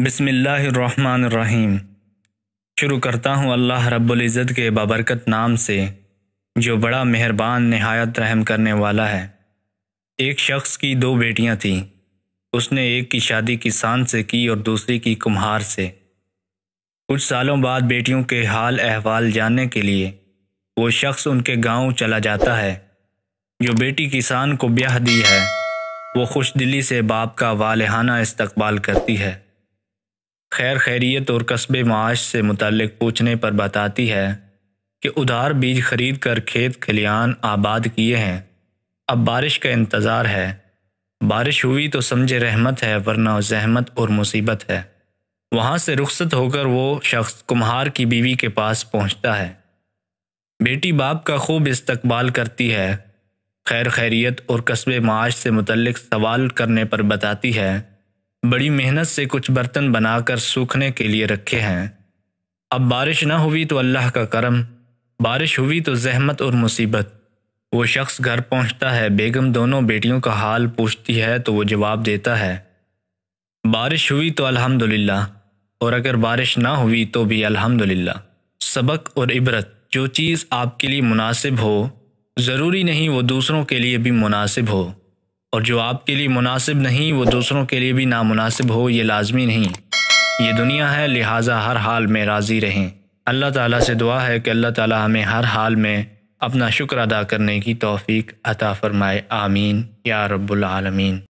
बसमिल्लाम शुरू करता हूँ अल्लाह रब्ज़त के बाबरकत नाम से जो बड़ा मेहरबान नहायत रहम करने वाला है एक शख्स की दो बेटियाँ थीं उसने एक की शादी किसान से की और दूसरी की कुम्हार से कुछ सालों बाद बेटियों के हाल अहवाल जानने के लिए वो शख्स उनके गांव चला जाता है जो बेटी किसान को ब्याह दी है वो खुश दिली से बाप का वालहाना इस्तकबाल करती है खैर खैरियत और कस्बे माश से मुतलक पूछने पर बताती है कि उधार बीज खरीद कर खेत खलियान आबाद किए हैं अब बारिश का इंतज़ार है बारिश हुई तो समझे रहमत है वरना जहमत और मुसीबत है वहाँ से रुख्सत होकर वो शख्स कुम्हार की बीवी के पास पहुँचता है बेटी बाप का खूब इस्तकबाल करती है खैर खैरियत और कस्बे माश से मुतलक सवाल करने पर बताती है बड़ी मेहनत से कुछ बर्तन बनाकर सूखने के लिए रखे हैं अब बारिश ना हुई तो अल्लाह का करम बारिश हुई तो जहमत और मुसीबत वो शख्स घर पहुंचता है बेगम दोनों बेटियों का हाल पूछती है तो वो जवाब देता है बारिश हुई तो अल्हम्दुलिल्लाह और अगर बारिश ना हुई तो भी अल्हम्दुलिल्लाह सबक और इबरत जो चीज़ आपके लिए मुनासिब हो ज़रूरी नहीं वो दूसरों के लिए भी मुनासिब हो और जो आपके लिए मुनासिब नहीं वो दूसरों के लिए भी नामुनासिब हो ये लाजमी नहीं ये दुनिया है लिहाजा हर हाल में राज़ी रहें अल्लाह ताला से दुआ है कि अल्लाह ताला हमें हर हाल में अपना शुक्र अदा करने की तौफीक अता फरमाए आमीन या रब्बुल आलमीन